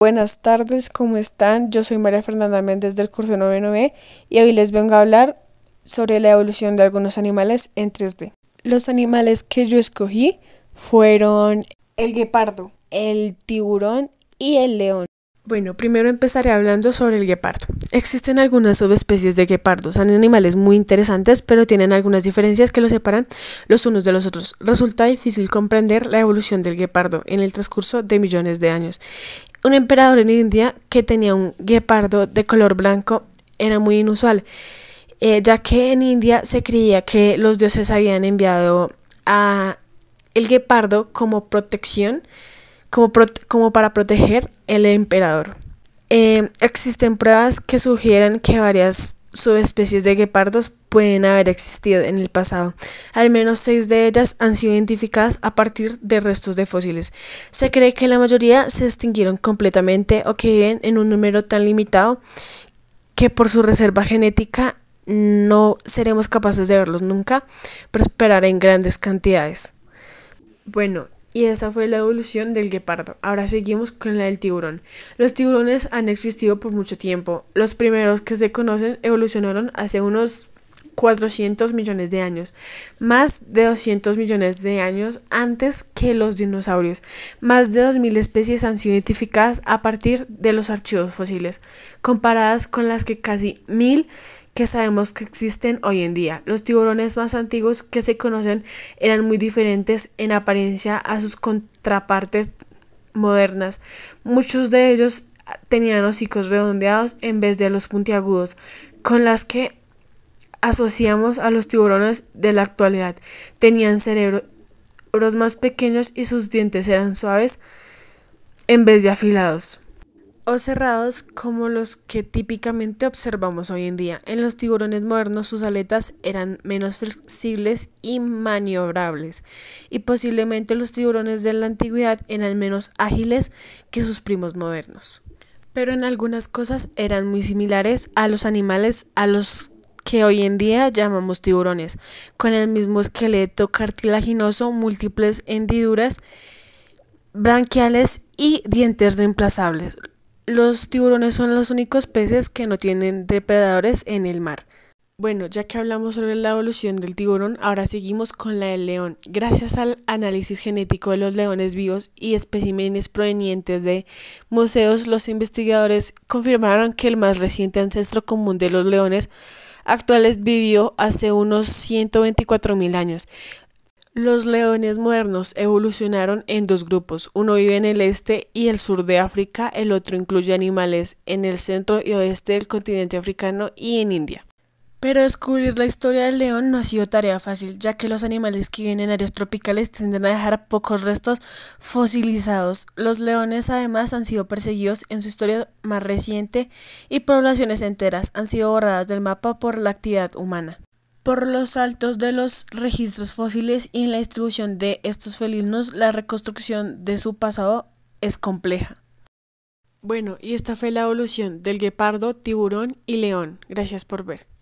Buenas tardes, ¿cómo están? Yo soy María Fernanda Méndez del curso 99 y hoy les vengo a hablar sobre la evolución de algunos animales en 3D. Los animales que yo escogí fueron el guepardo, el tiburón y el león. Bueno, primero empezaré hablando sobre el guepardo. Existen algunas subespecies de guepardos, son animales muy interesantes, pero tienen algunas diferencias que los separan los unos de los otros. Resulta difícil comprender la evolución del guepardo en el transcurso de millones de años. Un emperador en India que tenía un guepardo de color blanco era muy inusual, eh, ya que en India se creía que los dioses habían enviado a el guepardo como protección como, para proteger el emperador. Em, existen pruebas que sugieren que varias subespecies de guepardos pueden haber existido en el pasado. Al menos seis de ellas han sido identificadas a partir de restos de fósiles. Se cree que la mayoría se extinguieron completamente o que viven en un número tan limitado que por su reserva genética no seremos capaces de verlos nunca prosperar en grandes cantidades. Bueno, y esa fue la evolución del guepardo. Ahora seguimos con la del tiburón. Los tiburones han existido por mucho tiempo. Los primeros que se conocen evolucionaron hace unos 400 millones de años, más de 200 millones de años antes que los dinosaurios. Más de 2.000 especies han sido identificadas a partir de los archivos fósiles, comparadas con las que casi 1.000 que sabemos que existen hoy en día. Los tiburones más antiguos que se conocen eran muy diferentes en apariencia a sus contrapartes modernas. Muchos de ellos tenían hocicos redondeados en vez de los puntiagudos, con las que asociamos a los tiburones de la actualidad. Tenían cerebros más pequeños y sus dientes eran suaves en vez de afilados o cerrados como los que típicamente observamos hoy en día. En los tiburones modernos sus aletas eran menos flexibles y maniobrables y posiblemente los tiburones de la antigüedad eran menos ágiles que sus primos modernos. Pero en algunas cosas eran muy similares a los animales a los que hoy en día llamamos tiburones, con el mismo esqueleto cartilaginoso, múltiples hendiduras branquiales y dientes reemplazables. Los tiburones son los únicos peces que no tienen depredadores en el mar. Bueno, ya que hablamos sobre la evolución del tiburón, ahora seguimos con la del león. Gracias al análisis genético de los leones vivos y especímenes provenientes de museos, los investigadores confirmaron que el más reciente ancestro común de los leones actuales vivió hace unos 124.000 años. Los leones modernos evolucionaron en dos grupos. Uno vive en el este y el sur de África, el otro incluye animales en el centro y oeste del continente africano y en India. Pero descubrir la historia del león no ha sido tarea fácil, ya que los animales que viven en áreas tropicales tienden a dejar pocos restos fosilizados. Los leones además han sido perseguidos en su historia más reciente y poblaciones enteras han sido borradas del mapa por la actividad humana. Por los saltos de los registros fósiles y en la distribución de estos felinos, la reconstrucción de su pasado es compleja. Bueno, y esta fue la evolución del guepardo, tiburón y león. Gracias por ver.